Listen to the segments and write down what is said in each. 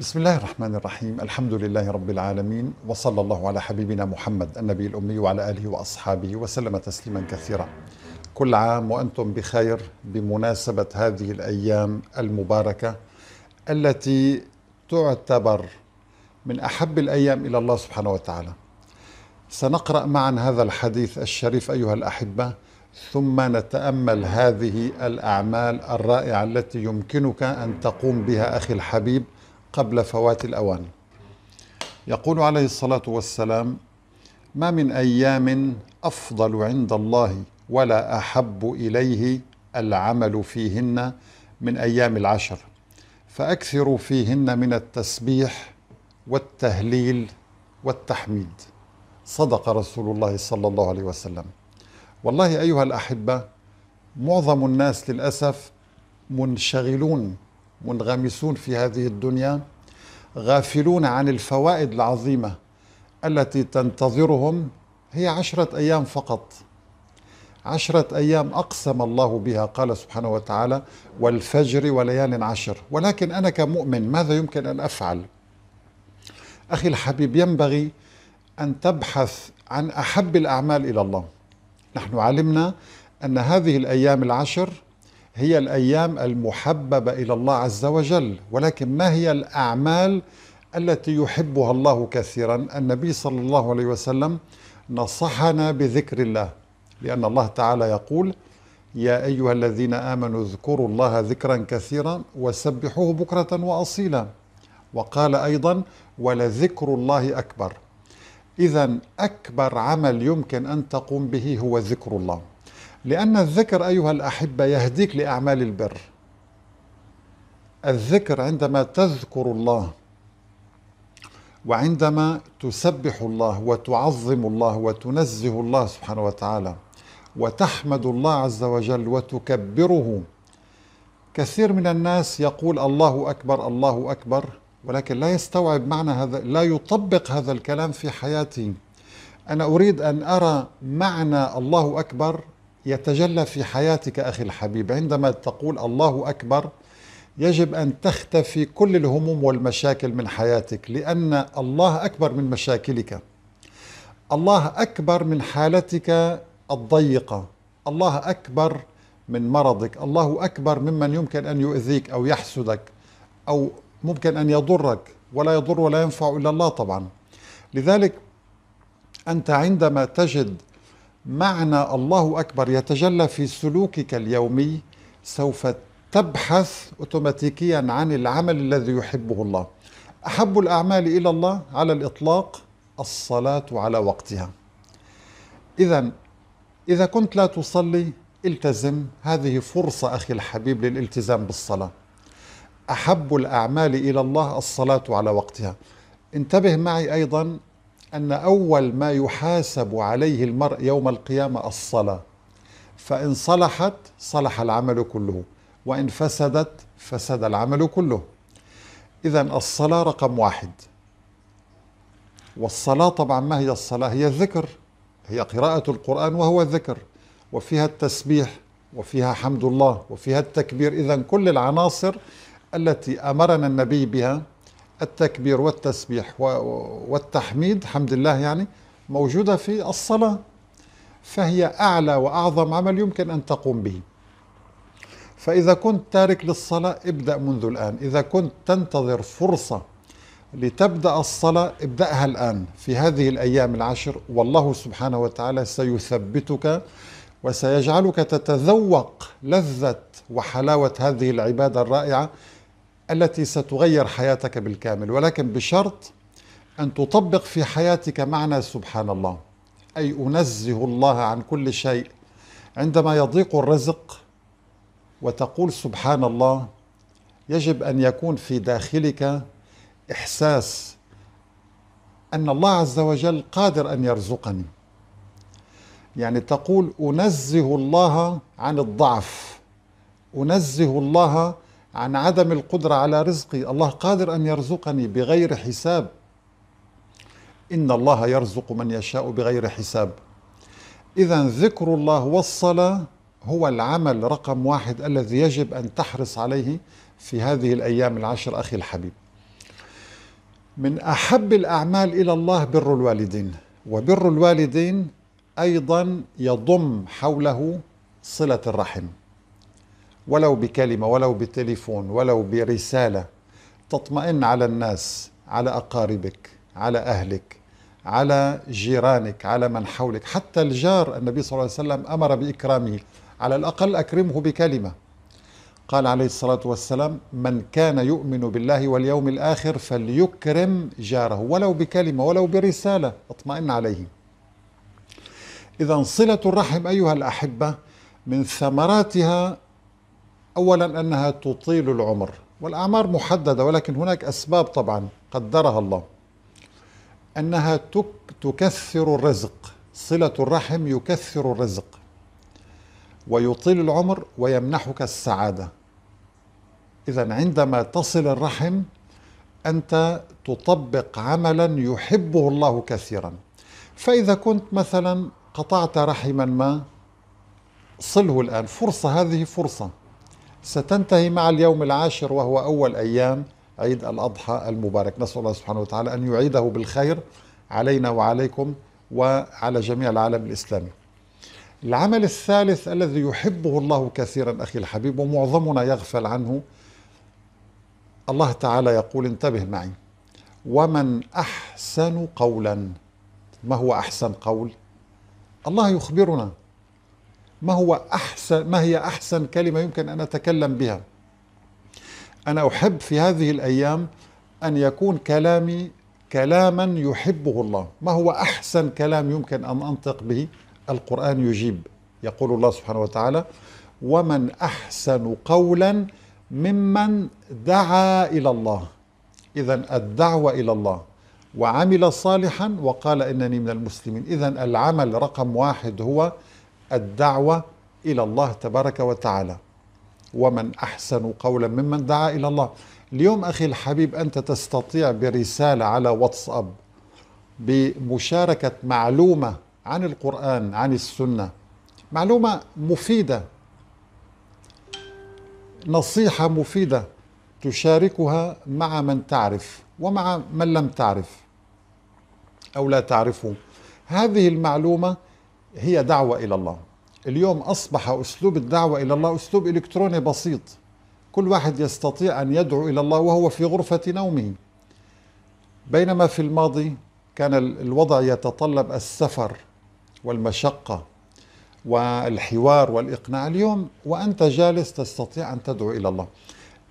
بسم الله الرحمن الرحيم الحمد لله رب العالمين وصلى الله على حبيبنا محمد النبي الأمي وعلى آله وأصحابه وسلم تسليما كثيرا كل عام وأنتم بخير بمناسبة هذه الأيام المباركة التي تعتبر من أحب الأيام إلى الله سبحانه وتعالى سنقرأ معا هذا الحديث الشريف أيها الأحبة ثم نتأمل هذه الأعمال الرائعة التي يمكنك أن تقوم بها أخي الحبيب قبل فوات الأوان يقول عليه الصلاة والسلام ما من أيام أفضل عند الله ولا أحب إليه العمل فيهن من أيام العشر فأكثروا فيهن من التسبيح والتهليل والتحميد صدق رسول الله صلى الله عليه وسلم والله أيها الأحبة معظم الناس للأسف منشغلون منغمسون في هذه الدنيا غافلون عن الفوائد العظيمة التي تنتظرهم هي عشرة أيام فقط عشرة أيام أقسم الله بها قال سبحانه وتعالى والفجر وليال عشر ولكن أنا كمؤمن ماذا يمكن أن أفعل أخي الحبيب ينبغي أن تبحث عن أحب الأعمال إلى الله نحن علمنا أن هذه الأيام العشر هي الايام المحببه الى الله عز وجل ولكن ما هي الاعمال التي يحبها الله كثيرا النبي صلى الله عليه وسلم نصحنا بذكر الله لان الله تعالى يقول يا ايها الذين امنوا اذكروا الله ذكرا كثيرا وسبحوه بكره واصيلا وقال ايضا ولذكر الله اكبر اذا اكبر عمل يمكن ان تقوم به هو ذكر الله لأن الذكر أيها الأحبة يهديك لأعمال البر الذكر عندما تذكر الله وعندما تسبح الله وتعظم الله وتنزه الله سبحانه وتعالى وتحمد الله عز وجل وتكبره كثير من الناس يقول الله أكبر الله أكبر ولكن لا يستوعب معنى هذا لا يطبق هذا الكلام في حياته أنا أريد أن أرى معنى الله أكبر يتجلى في حياتك أخي الحبيب عندما تقول الله أكبر يجب أن تختفي كل الهموم والمشاكل من حياتك لأن الله أكبر من مشاكلك الله أكبر من حالتك الضيقة الله أكبر من مرضك الله أكبر ممن يمكن أن يؤذيك أو يحسدك أو ممكن أن يضرك ولا يضر ولا ينفع إلا الله طبعا لذلك أنت عندما تجد معنى الله أكبر يتجلى في سلوكك اليومي سوف تبحث أوتوماتيكيا عن العمل الذي يحبه الله أحب الأعمال إلى الله على الإطلاق الصلاة على وقتها إذا إذا كنت لا تصلي التزم هذه فرصة أخي الحبيب للالتزام بالصلاة أحب الأعمال إلى الله الصلاة على وقتها انتبه معي أيضا أن أول ما يحاسب عليه المرء يوم القيامة الصلاة فإن صلحت صلح العمل كله وإن فسدت فسد العمل كله إذا الصلاة رقم واحد والصلاة طبعا ما هي الصلاة هي الذكر هي قراءة القرآن وهو الذكر وفيها التسبيح وفيها حمد الله وفيها التكبير إذا كل العناصر التي أمرنا النبي بها التكبير والتسبيح والتحميد حمد الله يعني موجودة في الصلاة فهي أعلى وأعظم عمل يمكن أن تقوم به فإذا كنت تارك للصلاة ابدأ منذ الآن إذا كنت تنتظر فرصة لتبدأ الصلاة ابدأها الآن في هذه الأيام العشر والله سبحانه وتعالى سيثبتك وسيجعلك تتذوق لذة وحلاوة هذه العبادة الرائعة التي ستغير حياتك بالكامل ولكن بشرط أن تطبق في حياتك معنى سبحان الله أي أنزه الله عن كل شيء عندما يضيق الرزق وتقول سبحان الله يجب أن يكون في داخلك إحساس أن الله عز وجل قادر أن يرزقني يعني تقول أنزه الله عن الضعف أنزه الله عن عدم القدرة على رزقي الله قادر أن يرزقني بغير حساب إن الله يرزق من يشاء بغير حساب إذا ذكر الله والصلاة هو العمل رقم واحد الذي يجب أن تحرص عليه في هذه الأيام العشر أخي الحبيب من أحب الأعمال إلى الله بر الوالدين وبر الوالدين أيضا يضم حوله صلة الرحم ولو بكلمة ولو بتليفون ولو برسالة تطمئن على الناس على أقاربك على أهلك على جيرانك على من حولك حتى الجار النبي صلى الله عليه وسلم أمر بإكرامه على الأقل أكرمه بكلمة قال عليه الصلاة والسلام من كان يؤمن بالله واليوم الآخر فليكرم جاره ولو بكلمة ولو برسالة اطمئن عليه إذا صلة الرحم أيها الأحبة من ثمراتها أولا أنها تطيل العمر والأعمار محددة ولكن هناك أسباب طبعا قدرها الله أنها تكثر الرزق صلة الرحم يكثر الرزق ويطيل العمر ويمنحك السعادة إذا عندما تصل الرحم أنت تطبق عملا يحبه الله كثيرا فإذا كنت مثلا قطعت رحما ما صله الآن فرصة هذه فرصة ستنتهي مع اليوم العاشر وهو أول أيام عيد الأضحى المبارك نسأل الله سبحانه وتعالى أن يعيده بالخير علينا وعليكم وعلى جميع العالم الإسلامي العمل الثالث الذي يحبه الله كثيرا أخي الحبيب ومعظمنا يغفل عنه الله تعالى يقول انتبه معي ومن أحسن قولا ما هو أحسن قول الله يخبرنا ما هو أحسن ما هي أحسن كلمة يمكن أن أتكلم بها أنا أحب في هذه الأيام أن يكون كلامي كلاما يحبه الله ما هو أحسن كلام يمكن أن أنطق به القرآن يجيب يقول الله سبحانه وتعالى ومن أحسن قولا ممن دعا إلى الله إذا الدعوة إلى الله وعمل صالحا وقال إنني من المسلمين إذا العمل رقم واحد هو الدعوة إلى الله تبارك وتعالى ومن أحسن قولا ممن دعا إلى الله اليوم أخي الحبيب أنت تستطيع برسالة على واتساب بمشاركة معلومة عن القرآن عن السنة معلومة مفيدة نصيحة مفيدة تشاركها مع من تعرف ومع من لم تعرف أو لا تعرفه هذه المعلومة هي دعوة إلى الله اليوم أصبح أسلوب الدعوة إلى الله أسلوب إلكتروني بسيط كل واحد يستطيع أن يدعو إلى الله وهو في غرفة نومه بينما في الماضي كان الوضع يتطلب السفر والمشقة والحوار والإقناع اليوم وأنت جالس تستطيع أن تدعو إلى الله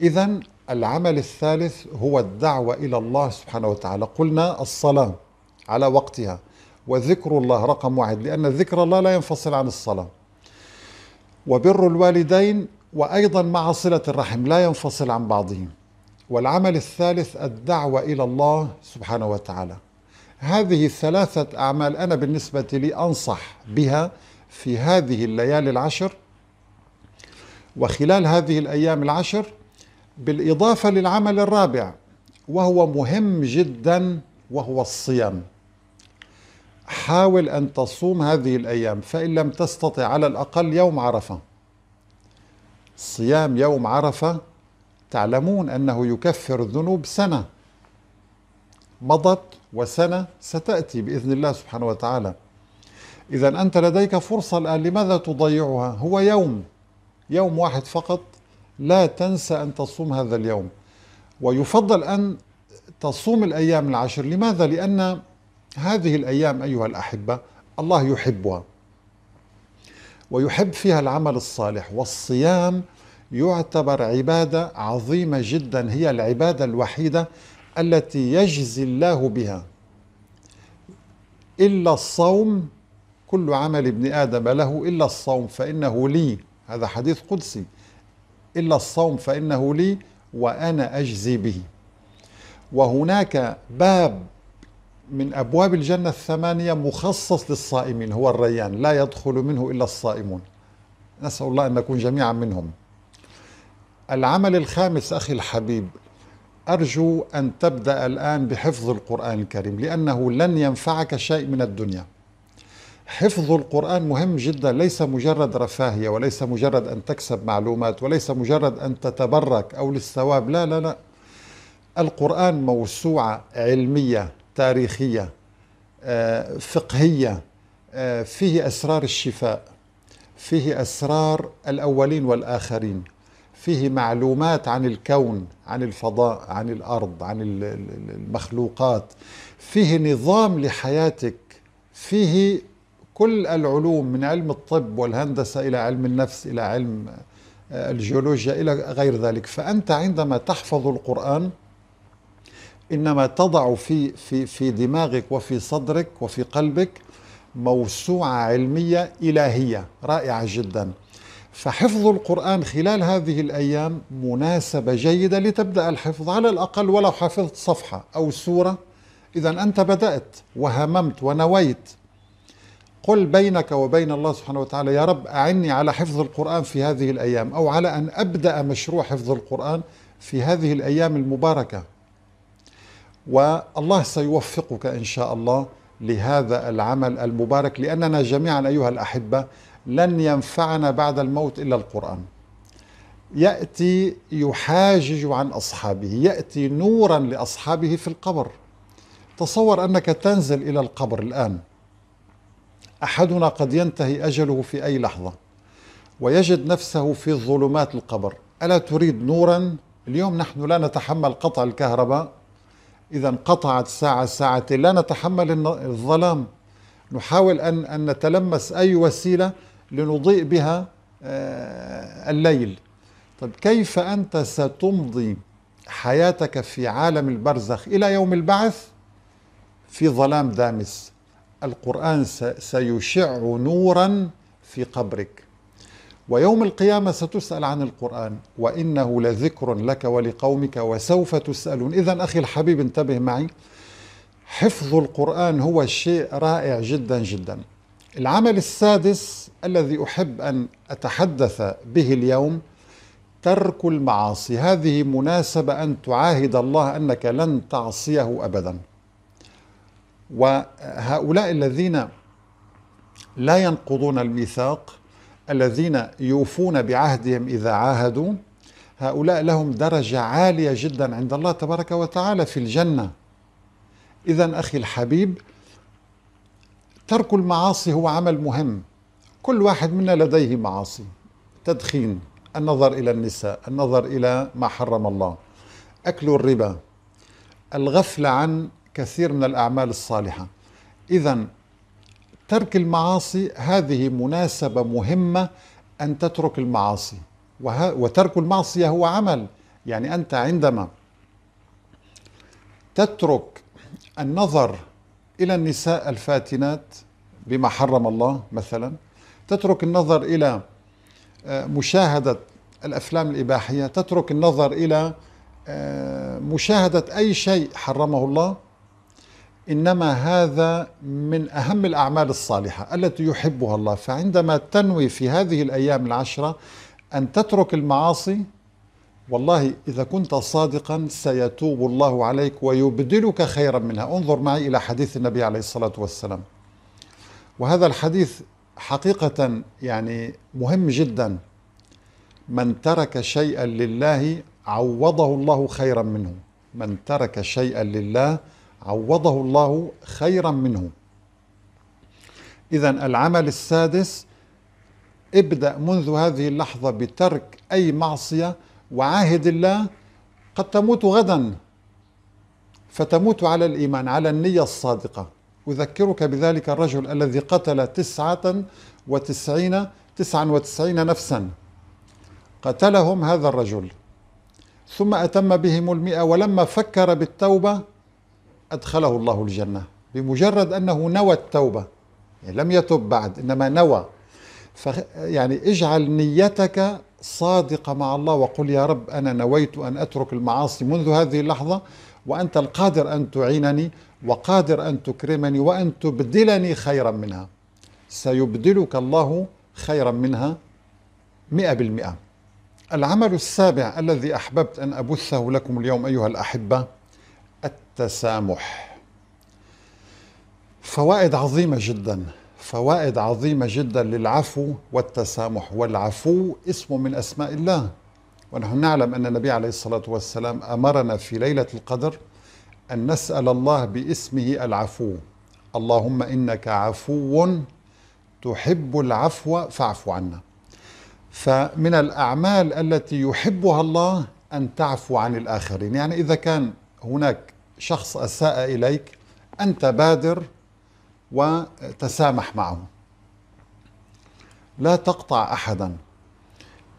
إذا العمل الثالث هو الدعوة إلى الله سبحانه وتعالى قلنا الصلاة على وقتها وذكر الله رقم واحد لأن ذكر الله لا ينفصل عن الصلاة وبر الوالدين وأيضا مع صلة الرحم لا ينفصل عن بعضهم والعمل الثالث الدعوة إلى الله سبحانه وتعالى هذه الثلاثة أعمال أنا بالنسبة لي أنصح بها في هذه الليالي العشر وخلال هذه الأيام العشر بالإضافة للعمل الرابع وهو مهم جدا وهو الصيام حاول أن تصوم هذه الأيام فإن لم تستطع على الأقل يوم عرفة صيام يوم عرفة تعلمون أنه يكفر الذنوب سنة مضت وسنة ستأتي بإذن الله سبحانه وتعالى إذا أنت لديك فرصة الآن لماذا تضيعها هو يوم يوم واحد فقط لا تنسى أن تصوم هذا اليوم ويفضل أن تصوم الأيام العشر لماذا؟ لأن هذه الايام ايها الاحبه الله يحبها ويحب فيها العمل الصالح والصيام يعتبر عباده عظيمه جدا هي العباده الوحيده التي يجزي الله بها الا الصوم كل عمل ابن ادم له الا الصوم فانه لي هذا حديث قدسي الا الصوم فانه لي وانا اجزي به وهناك باب من أبواب الجنة الثمانية مخصص للصائمين هو الريان لا يدخل منه إلا الصائمون نسأل الله أن نكون جميعا منهم العمل الخامس أخي الحبيب أرجو أن تبدأ الآن بحفظ القرآن الكريم لأنه لن ينفعك شيء من الدنيا حفظ القرآن مهم جدا ليس مجرد رفاهية وليس مجرد أن تكسب معلومات وليس مجرد أن تتبرك أو للثواب لا لا لا القرآن موسوعة علمية تاريخية آه، فقهية آه، فيه أسرار الشفاء فيه أسرار الأولين والآخرين فيه معلومات عن الكون عن الفضاء عن الأرض عن المخلوقات فيه نظام لحياتك فيه كل العلوم من علم الطب والهندسة إلى علم النفس إلى علم آه، الجيولوجيا إلى غير ذلك فأنت عندما تحفظ القرآن انما تضع في في في دماغك وفي صدرك وفي قلبك موسوعه علميه الهيه رائعه جدا فحفظ القران خلال هذه الايام مناسبه جيده لتبدا الحفظ على الاقل ولو حفظت صفحه او سوره اذا انت بدات وهممت ونويت قل بينك وبين الله سبحانه وتعالى يا رب أعني على حفظ القرآن في هذه الأيام أو على أن أبدأ مشروع حفظ القرآن في هذه الأيام المباركة والله سيوفقك إن شاء الله لهذا العمل المبارك لأننا جميعا أيها الأحبة لن ينفعنا بعد الموت إلا القرآن يأتي يحاجج عن أصحابه يأتي نورا لأصحابه في القبر تصور أنك تنزل إلى القبر الآن أحدنا قد ينتهي أجله في أي لحظة ويجد نفسه في ظلمات القبر ألا تريد نورا؟ اليوم نحن لا نتحمل قطع الكهرباء إذا انقطعت ساعة ساعتين لا نتحمل الظلام نحاول أن أن نتلمس أي وسيلة لنضيء بها آه، الليل طيب كيف أنت ستمضي حياتك في عالم البرزخ إلى يوم البعث في ظلام دامس القرآن سيشع نورا في قبرك ويوم القيامة ستسأل عن القرآن وإنه لذكر لك ولقومك وسوف تسألون إذا أخي الحبيب انتبه معي حفظ القرآن هو شيء رائع جدا جدا العمل السادس الذي أحب أن أتحدث به اليوم ترك المعاصي هذه مناسبة أن تعاهد الله أنك لن تعصيه أبدا وهؤلاء الذين لا ينقضون الميثاق الذين يوفون بعهدهم إذا عاهدوا هؤلاء لهم درجة عالية جدا عند الله تبارك وتعالى في الجنة إذا أخي الحبيب ترك المعاصي هو عمل مهم كل واحد منا لديه معاصي تدخين النظر إلى النساء النظر إلى ما حرم الله أكل الربا الغفلة عن كثير من الأعمال الصالحة إذا ترك المعاصي هذه مناسبة مهمة أن تترك المعاصي وترك المعصية هو عمل يعني أنت عندما تترك النظر إلى النساء الفاتنات بما حرم الله مثلا تترك النظر إلى آه، مشاهدة الأفلام الإباحية تترك النظر إلى آه، مشاهدة أي شيء حرمه الله إنما هذا من أهم الأعمال الصالحة التي يحبها الله فعندما تنوي في هذه الأيام العشرة أن تترك المعاصي والله إذا كنت صادقا سيتوب الله عليك ويبدلك خيرا منها انظر معي إلى حديث النبي عليه الصلاة والسلام وهذا الحديث حقيقة يعني مهم جدا من ترك شيئا لله عوضه الله خيرا منه من ترك شيئا لله عوضه الله خيرا منه إذا العمل السادس ابدأ منذ هذه اللحظة بترك أي معصية وعاهد الله قد تموت غدا فتموت على الإيمان على النية الصادقة أذكرك بذلك الرجل الذي قتل تسعة وتسعين تسعا وتسعين نفسا قتلهم هذا الرجل ثم أتم بهم المئة ولما فكر بالتوبة أدخله الله الجنة بمجرد أنه نوى التوبة يعني لم يتب بعد إنما نوى ف يعني اجعل نيتك صادقة مع الله وقل يا رب أنا نويت أن أترك المعاصي منذ هذه اللحظة وأنت القادر أن تعينني وقادر أن تكرمني وأن تبدلني خيرا منها سيبدلك الله خيرا منها مئة بالمئة العمل السابع الذي أحببت أن أبثه لكم اليوم أيها الأحبة التسامح فوائد عظيمة جدا فوائد عظيمة جدا للعفو والتسامح والعفو اسم من أسماء الله ونحن نعلم أن النبي عليه الصلاة والسلام أمرنا في ليلة القدر أن نسأل الله باسمه العفو اللهم إنك عفو تحب العفو فاعف عنا فمن الأعمال التي يحبها الله أن تعفو عن الآخرين يعني إذا كان هناك شخص اساء اليك انت بادر وتسامح معه لا تقطع احدا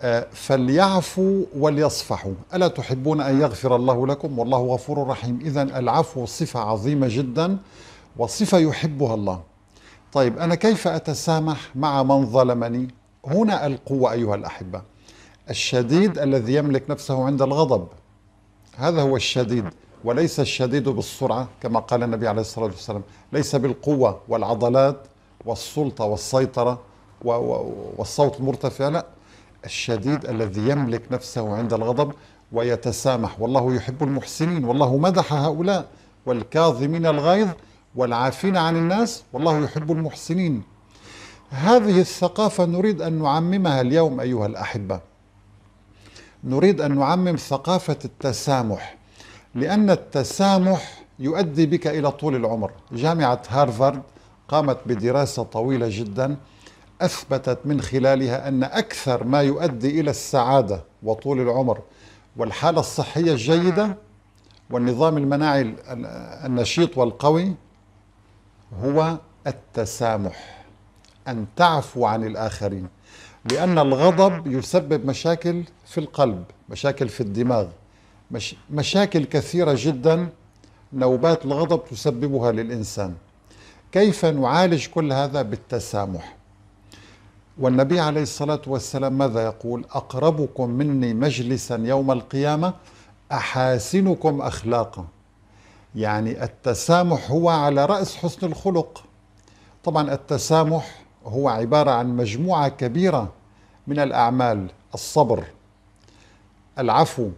آه، فليعفوا وليصفحوا الا تحبون ان يغفر الله لكم والله غفور رحيم اذا العفو صفه عظيمه جدا وصفه يحبها الله طيب انا كيف اتسامح مع من ظلمني هنا القوه ايها الاحبه الشديد الذي يملك نفسه عند الغضب هذا هو الشديد وليس الشديد بالسرعة كما قال النبي عليه الصلاة والسلام ليس بالقوة والعضلات والسلطة والسيطرة والصوت المرتفع لا الشديد الذي يملك نفسه عند الغضب ويتسامح والله يحب المحسنين والله مدح هؤلاء والكاظمين الغيظ والعافين عن الناس والله يحب المحسنين هذه الثقافة نريد أن نعممها اليوم أيها الأحبة نريد أن نعمم ثقافة التسامح لأن التسامح يؤدي بك إلى طول العمر جامعة هارفارد قامت بدراسة طويلة جدا أثبتت من خلالها أن أكثر ما يؤدي إلى السعادة وطول العمر والحالة الصحية الجيدة والنظام المناعي النشيط والقوي هو التسامح أن تعفو عن الآخرين لأن الغضب يسبب مشاكل في القلب مشاكل في الدماغ مش مشاكل كثيرة جدا نوبات الغضب تسببها للإنسان كيف نعالج كل هذا بالتسامح والنبي عليه الصلاة والسلام ماذا يقول أقربكم مني مجلسا يوم القيامة أحاسنكم أخلاقا يعني التسامح هو على رأس حسن الخلق طبعا التسامح هو عبارة عن مجموعة كبيرة من الأعمال الصبر العفو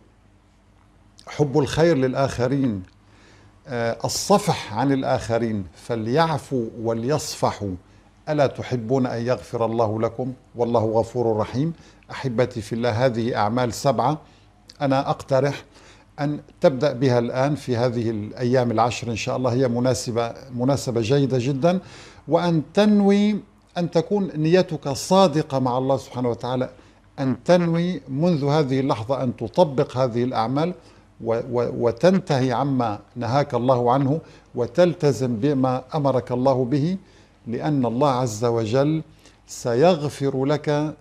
حب الخير للآخرين آه، الصفح عن الآخرين فليعفوا وليصفحوا ألا تحبون أن يغفر الله لكم والله غفور رحيم أحبتي في الله هذه أعمال سبعة أنا أقترح أن تبدأ بها الآن في هذه الأيام العشر إن شاء الله هي مناسبة مناسبة جيدة جدا وأن تنوي أن تكون نيتك صادقة مع الله سبحانه وتعالى أن تنوي منذ هذه اللحظة أن تطبق هذه الأعمال وتنتهي عما نهاك الله عنه وتلتزم بما امرك الله به لان الله عز وجل سيغفر لك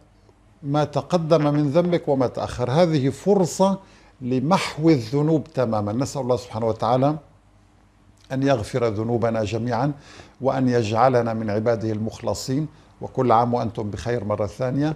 ما تقدم من ذنبك وما تاخر هذه فرصه لمحو الذنوب تماما نسال الله سبحانه وتعالى ان يغفر ذنوبنا جميعا وان يجعلنا من عباده المخلصين وكل عام وانتم بخير مره ثانيه